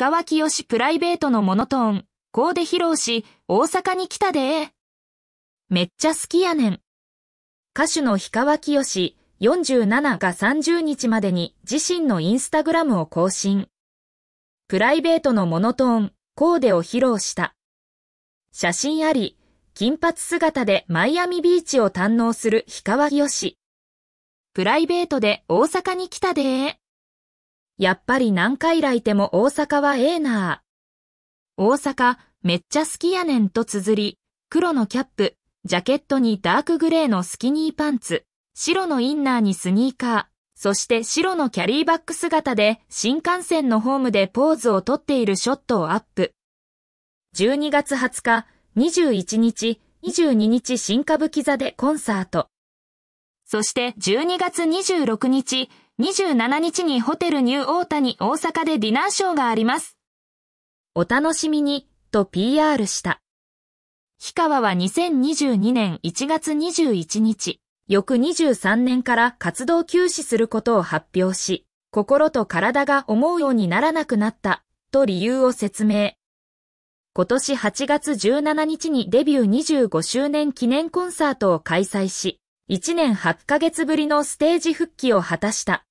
川きよしプライベートのモノトーン、コーデ披露し、大阪に来たでめっちゃ好きやねん。歌手の氷川きよし、47が30日までに自身のインスタグラムを更新。プライベートのモノトーン、コーデを披露した。写真あり、金髪姿でマイアミビーチを堪能する氷川きよし。プライベートで大阪に来たでやっぱり何回来ても大阪はええなぁ。大阪、めっちゃ好きやねんと綴り、黒のキャップ、ジャケットにダークグレーのスキニーパンツ、白のインナーにスニーカー、そして白のキャリーバッグ姿で新幹線のホームでポーズをとっているショットをアップ。12月20日、21日、22日新歌舞伎座でコンサート。そして12月26日、27日にホテルニューオータに大阪でディナーショーがあります。お楽しみに、と PR した。氷川は2022年1月21日、翌23年から活動休止することを発表し、心と体が思うようにならなくなった、と理由を説明。今年8月17日にデビュー25周年記念コンサートを開催し、1年8ヶ月ぶりのステージ復帰を果たした。